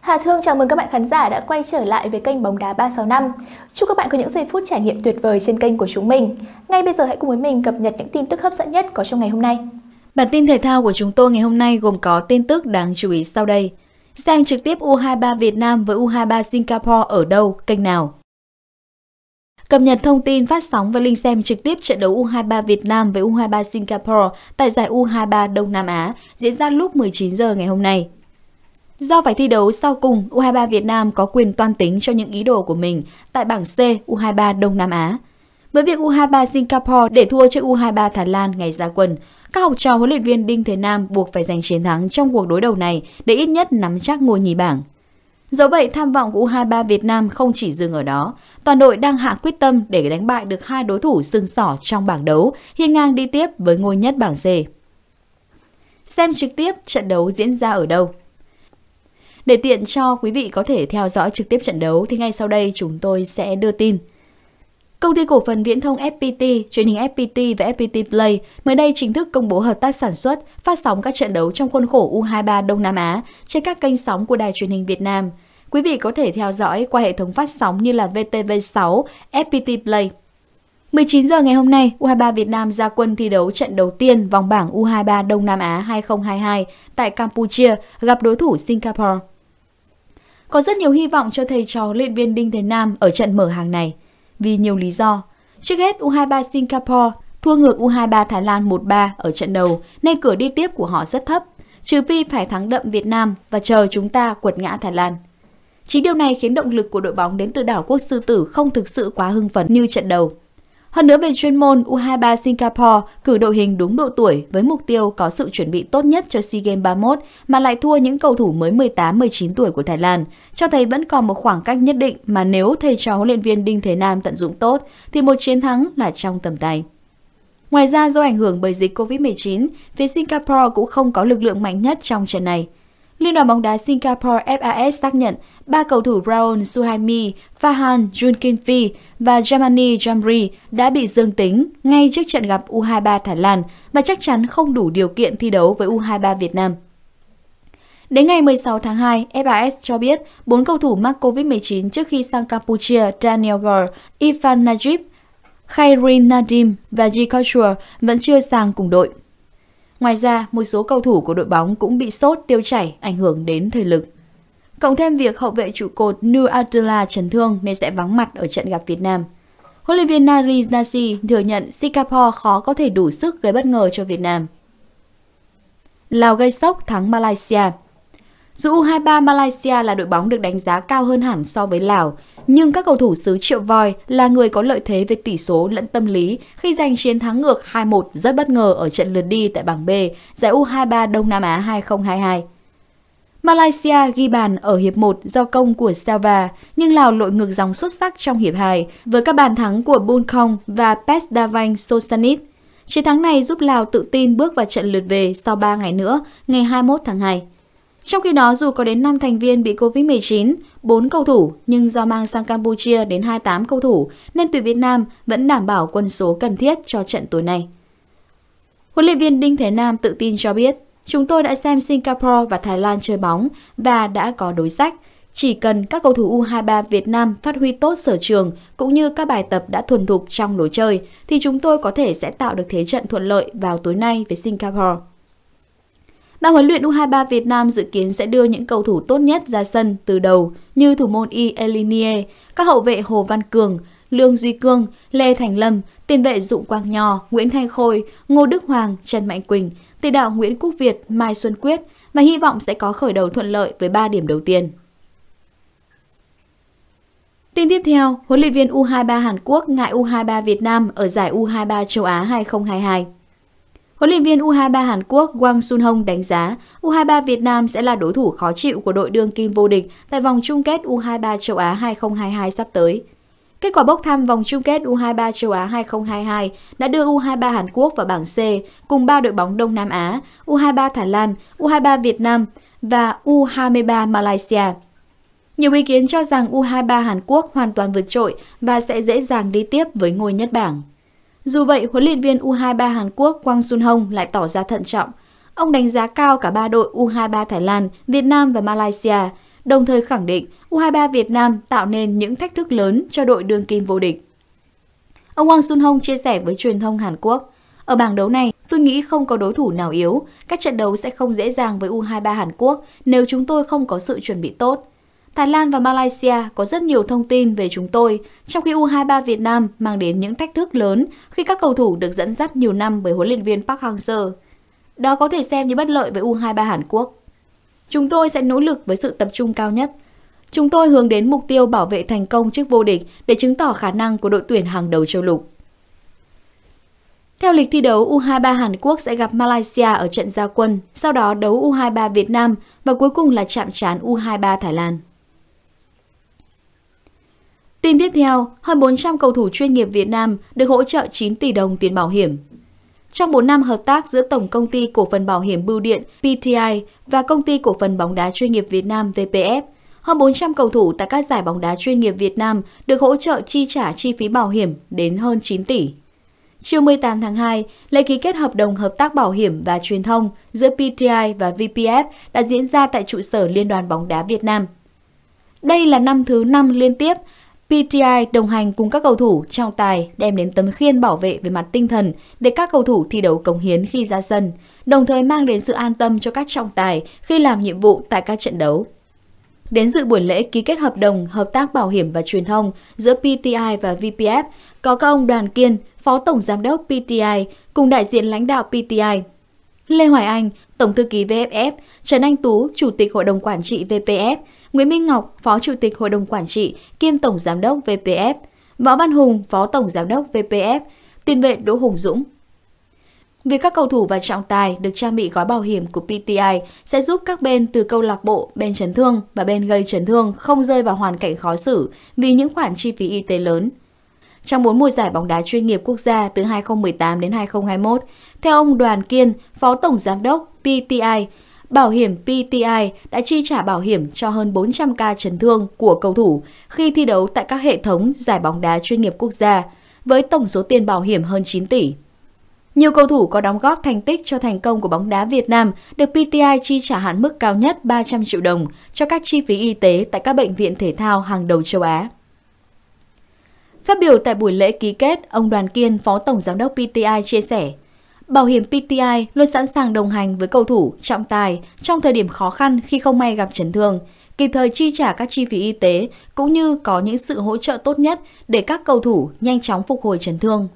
Hà Thương chào mừng các bạn khán giả đã quay trở lại với kênh Bóng đá 365. Chúc các bạn có những giây phút trải nghiệm tuyệt vời trên kênh của chúng mình. Ngay bây giờ hãy cùng với mình cập nhật những tin tức hấp dẫn nhất có trong ngày hôm nay. Bản tin thể thao của chúng tôi ngày hôm nay gồm có tin tức đáng chú ý sau đây. Xem trực tiếp U23 Việt Nam với U23 Singapore ở đâu, kênh nào. Cập nhật thông tin phát sóng và link xem trực tiếp trận đấu U23 Việt Nam với U23 Singapore tại giải U23 Đông Nam Á diễn ra lúc 19 giờ ngày hôm nay. Do phải thi đấu sau cùng, U23 Việt Nam có quyền toan tính cho những ý đồ của mình tại bảng C U23 Đông Nam Á. Với việc U23 Singapore để thua trước U23 Thái Lan ngày ra quân, các học trò huấn luyện viên Đinh Thế Nam buộc phải giành chiến thắng trong cuộc đối đầu này để ít nhất nắm chắc ngôi nhì bảng. Dẫu vậy, tham vọng của U23 Việt Nam không chỉ dừng ở đó. Toàn đội đang hạ quyết tâm để đánh bại được hai đối thủ sưng sỏ trong bảng đấu, hiên ngang đi tiếp với ngôi nhất bảng C. Xem trực tiếp trận đấu diễn ra ở đâu? Để tiện cho quý vị có thể theo dõi trực tiếp trận đấu thì ngay sau đây chúng tôi sẽ đưa tin. Công ty cổ phần viễn thông FPT, truyền hình FPT và FPT Play mới đây chính thức công bố hợp tác sản xuất, phát sóng các trận đấu trong khuôn khổ U23 Đông Nam Á trên các kênh sóng của Đài truyền hình Việt Nam. Quý vị có thể theo dõi qua hệ thống phát sóng như là VTV6, FPT Play. 19 giờ ngày hôm nay, U23 Việt Nam ra quân thi đấu trận đầu tiên vòng bảng U23 Đông Nam Á 2022 tại Campuchia gặp đối thủ Singapore. Có rất nhiều hy vọng cho thầy trò luyện viên Đinh Thế Nam ở trận mở hàng này. Vì nhiều lý do. Trước hết, U23 Singapore thua ngược U23 Thái Lan 1-3 ở trận đầu nên cửa đi tiếp của họ rất thấp, trừ phi phải thắng đậm Việt Nam và chờ chúng ta quật ngã Thái Lan. Chính điều này khiến động lực của đội bóng đến từ đảo quốc sư tử không thực sự quá hưng phấn như trận đầu. Hơn nữa về chuyên môn, U23 Singapore cử đội hình đúng độ tuổi với mục tiêu có sự chuẩn bị tốt nhất cho SEA Games 31 mà lại thua những cầu thủ mới 18-19 tuổi của Thái Lan, cho thấy vẫn còn một khoảng cách nhất định mà nếu thầy trò huấn luyện viên Đinh Thế Nam tận dụng tốt thì một chiến thắng là trong tầm tay. Ngoài ra do ảnh hưởng bởi dịch COVID-19, phía Singapore cũng không có lực lượng mạnh nhất trong trận này. Liên đoàn bóng đá Singapore FAS xác nhận ba cầu thủ Raul Suhaimi, Fahan Junkinfi và Jamani Jamri đã bị dương tính ngay trước trận gặp U23 Thái Lan và chắc chắn không đủ điều kiện thi đấu với U23 Việt Nam. Đến ngày 16 tháng 2, FAS cho biết bốn cầu thủ mắc COVID-19 trước khi sang Campuchia Daniel Gore, Ifan Najib, Khairin Nadim và G. Couture vẫn chưa sang cùng đội. Ngoài ra, một số cầu thủ của đội bóng cũng bị sốt tiêu chảy, ảnh hưởng đến thể lực. Cộng thêm việc hậu vệ trụ cột Nur Abdullah chấn thương nên sẽ vắng mặt ở trận gặp Việt Nam. Huấn luyện viên Nari Nasi thừa nhận Singapore khó có thể đủ sức gây bất ngờ cho Việt Nam. Lào gây sốc thắng Malaysia dù U23 Malaysia là đội bóng được đánh giá cao hơn hẳn so với Lào, nhưng các cầu thủ xứ triệu voi là người có lợi thế về tỷ số lẫn tâm lý khi giành chiến thắng ngược 2-1 rất bất ngờ ở trận lượt đi tại bảng B giải U23 Đông Nam Á 2022. Malaysia ghi bàn ở hiệp 1 do công của Selva, nhưng Lào lội ngược dòng xuất sắc trong hiệp 2 với các bàn thắng của Bun Khong và Pesdavang Sosanit. Chiến thắng này giúp Lào tự tin bước vào trận lượt về sau 3 ngày nữa, ngày 21 tháng 2. Trong khi đó, dù có đến 5 thành viên bị COVID-19, 4 cầu thủ nhưng do mang sang Campuchia đến 28 cầu thủ nên tuyển Việt Nam vẫn đảm bảo quân số cần thiết cho trận tối nay. Huấn luyện viên Đinh Thế Nam tự tin cho biết, chúng tôi đã xem Singapore và Thái Lan chơi bóng và đã có đối sách. Chỉ cần các cầu thủ U23 Việt Nam phát huy tốt sở trường cũng như các bài tập đã thuần thục trong lối chơi thì chúng tôi có thể sẽ tạo được thế trận thuận lợi vào tối nay với Singapore. Ban huấn luyện U23 Việt Nam dự kiến sẽ đưa những cầu thủ tốt nhất ra sân từ đầu như thủ môn Y Elinie, các hậu vệ Hồ Văn Cường, Lương Duy Cương, Lê Thành Lâm, tiền vệ Dụng Quang Nho, Nguyễn Thanh Khôi, Ngô Đức Hoàng, Trần Mạnh Quỳnh, tiền đạo Nguyễn Quốc Việt, Mai Xuân Quyết và hy vọng sẽ có khởi đầu thuận lợi với 3 điểm đầu tiên. Tin tiếp theo, huấn luyện viên U23 Hàn Quốc ngại U23 Việt Nam ở giải U23 châu Á 2022. Huấn luyện viên U23 Hàn Quốc Wang Sun Hong đánh giá U23 Việt Nam sẽ là đối thủ khó chịu của đội đương kim vô địch tại vòng chung kết U23 châu Á 2022 sắp tới. Kết quả bốc thăm vòng chung kết U23 châu Á 2022 đã đưa U23 Hàn Quốc vào bảng C cùng ba đội bóng Đông Nam Á, U23 Thái Lan, U23 Việt Nam và U23 Malaysia. Nhiều ý kiến cho rằng U23 Hàn Quốc hoàn toàn vượt trội và sẽ dễ dàng đi tiếp với ngôi nhất bảng. Dù vậy, huấn luyện viên U23 Hàn Quốc Quang Sun Hong lại tỏ ra thận trọng. Ông đánh giá cao cả ba đội U23 Thái Lan, Việt Nam và Malaysia, đồng thời khẳng định U23 Việt Nam tạo nên những thách thức lớn cho đội đương kim vô địch. Ông quang Sun Hong chia sẻ với truyền thông Hàn Quốc, ở bảng đấu này, tôi nghĩ không có đối thủ nào yếu, các trận đấu sẽ không dễ dàng với U23 Hàn Quốc nếu chúng tôi không có sự chuẩn bị tốt. Thái Lan và Malaysia có rất nhiều thông tin về chúng tôi, trong khi U23 Việt Nam mang đến những thách thức lớn khi các cầu thủ được dẫn dắt nhiều năm bởi huấn luyện viên Park Hang-seo. Đó có thể xem như bất lợi với U23 Hàn Quốc. Chúng tôi sẽ nỗ lực với sự tập trung cao nhất. Chúng tôi hướng đến mục tiêu bảo vệ thành công trước vô địch để chứng tỏ khả năng của đội tuyển hàng đầu châu lục. Theo lịch thi đấu, U23 Hàn Quốc sẽ gặp Malaysia ở trận gia quân, sau đó đấu U23 Việt Nam và cuối cùng là chạm trán U23 Thái Lan. Tin tiếp theo, hơn 400 cầu thủ chuyên nghiệp Việt Nam được hỗ trợ 9 tỷ đồng tiền bảo hiểm. Trong 4 năm hợp tác giữa Tổng Công ty Cổ phần Bảo hiểm Bưu điện PTI và Công ty Cổ phần Bóng đá chuyên nghiệp Việt Nam VPF, hơn 400 cầu thủ tại các giải bóng đá chuyên nghiệp Việt Nam được hỗ trợ chi trả chi phí bảo hiểm đến hơn 9 tỷ. Chiều 18 tháng 2, lễ ký kết hợp đồng hợp tác bảo hiểm và truyền thông giữa PTI và VPF đã diễn ra tại trụ sở Liên đoàn bóng đá Việt Nam. Đây là năm thứ 5 liên tiếp PTI đồng hành cùng các cầu thủ trao tài đem đến tấm khiên bảo vệ về mặt tinh thần để các cầu thủ thi đấu cống hiến khi ra sân, đồng thời mang đến sự an tâm cho các trọng tài khi làm nhiệm vụ tại các trận đấu. Đến dự buổi lễ ký kết hợp đồng hợp tác bảo hiểm và truyền thông giữa PTI và VPF có các ông Đoàn Kiên, Phó Tổng Giám đốc PTI cùng đại diện lãnh đạo PTI, Lê Hoài Anh, Tổng thư ký VFF, Trần Anh Tú, Chủ tịch Hội đồng Quản trị VPF, Nguyễn Minh Ngọc, Phó Chủ tịch Hội đồng Quản trị kiêm Tổng Giám đốc VPF, Võ Văn Hùng, Phó Tổng Giám đốc VPF, tiền vệ Đỗ Hùng Dũng. Việc các cầu thủ và trọng tài được trang bị gói bảo hiểm của PTI sẽ giúp các bên từ câu lạc bộ, bên chấn thương và bên gây chấn thương không rơi vào hoàn cảnh khó xử vì những khoản chi phí y tế lớn. Trong bốn mùa giải bóng đá chuyên nghiệp quốc gia từ 2018 đến 2021, theo ông Đoàn Kiên, Phó Tổng Giám đốc PTI, bảo hiểm PTI đã chi trả bảo hiểm cho hơn 400 ca chấn thương của cầu thủ khi thi đấu tại các hệ thống giải bóng đá chuyên nghiệp quốc gia, với tổng số tiền bảo hiểm hơn 9 tỷ. Nhiều cầu thủ có đóng góp thành tích cho thành công của bóng đá Việt Nam được PTI chi trả hạn mức cao nhất 300 triệu đồng cho các chi phí y tế tại các bệnh viện thể thao hàng đầu châu Á. Phát biểu tại buổi lễ ký kết, ông Đoàn Kiên, Phó Tổng Giám đốc PTI chia sẻ, Bảo hiểm PTI luôn sẵn sàng đồng hành với cầu thủ, trọng tài trong thời điểm khó khăn khi không may gặp chấn thương, kịp thời chi trả các chi phí y tế cũng như có những sự hỗ trợ tốt nhất để các cầu thủ nhanh chóng phục hồi chấn thương.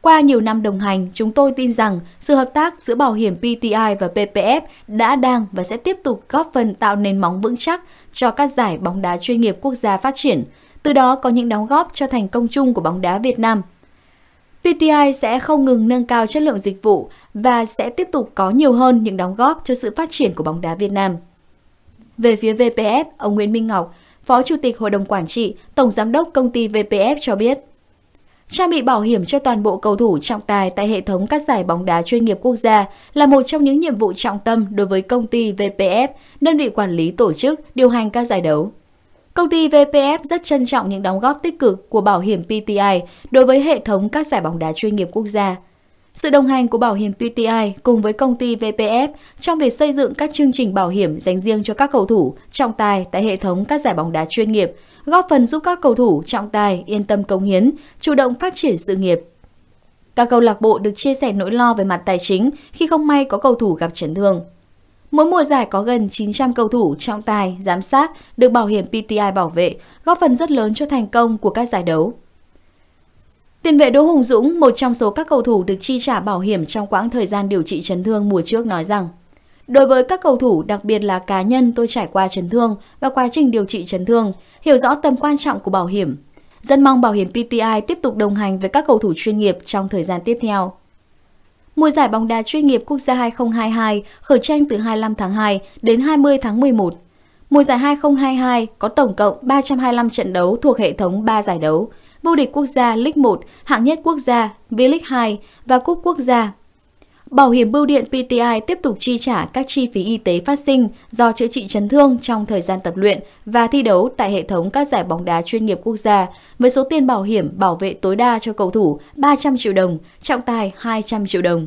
Qua nhiều năm đồng hành, chúng tôi tin rằng sự hợp tác giữa bảo hiểm PTI và PPF đã đang và sẽ tiếp tục góp phần tạo nền móng vững chắc cho các giải bóng đá chuyên nghiệp quốc gia phát triển, từ đó có những đóng góp cho thành công chung của bóng đá Việt Nam. PTI sẽ không ngừng nâng cao chất lượng dịch vụ và sẽ tiếp tục có nhiều hơn những đóng góp cho sự phát triển của bóng đá Việt Nam. Về phía VPF, ông Nguyễn Minh Ngọc, Phó Chủ tịch Hội đồng Quản trị, Tổng Giám đốc Công ty VPF cho biết, Trang bị bảo hiểm cho toàn bộ cầu thủ trọng tài tại hệ thống các giải bóng đá chuyên nghiệp quốc gia là một trong những nhiệm vụ trọng tâm đối với công ty VPF, đơn vị quản lý tổ chức, điều hành các giải đấu. Công ty VPF rất trân trọng những đóng góp tích cực của bảo hiểm PTI đối với hệ thống các giải bóng đá chuyên nghiệp quốc gia. Sự đồng hành của bảo hiểm PTI cùng với công ty VPF trong việc xây dựng các chương trình bảo hiểm dành riêng cho các cầu thủ trọng tài tại hệ thống các giải bóng đá chuyên nghiệp, góp phần giúp các cầu thủ trọng tài yên tâm cống hiến, chủ động phát triển sự nghiệp. Các câu lạc bộ được chia sẻ nỗi lo về mặt tài chính khi không may có cầu thủ gặp chấn thương. Mỗi mùa giải có gần 900 cầu thủ trọng tài, giám sát được bảo hiểm PTI bảo vệ, góp phần rất lớn cho thành công của các giải đấu. Tiền vệ Đỗ Hùng Dũng, một trong số các cầu thủ được chi trả bảo hiểm trong quãng thời gian điều trị chấn thương mùa trước nói rằng Đối với các cầu thủ, đặc biệt là cá nhân tôi trải qua chấn thương và quá trình điều trị chấn thương, hiểu rõ tầm quan trọng của bảo hiểm. Rất mong bảo hiểm PTI tiếp tục đồng hành với các cầu thủ chuyên nghiệp trong thời gian tiếp theo. Mùa giải bóng đá chuyên nghiệp quốc gia 2022 khởi tranh từ 25 tháng 2 đến 20 tháng 11. Mùa giải 2022 có tổng cộng 325 trận đấu thuộc hệ thống 3 giải đấu, vô địch quốc gia League 1, hạng nhất quốc gia, V-League 2 và cúp quốc gia Bảo hiểm bưu điện PTI tiếp tục chi trả các chi phí y tế phát sinh do chữa trị chấn thương trong thời gian tập luyện và thi đấu tại hệ thống các giải bóng đá chuyên nghiệp quốc gia với số tiền bảo hiểm bảo vệ tối đa cho cầu thủ 300 triệu đồng, trọng tài 200 triệu đồng.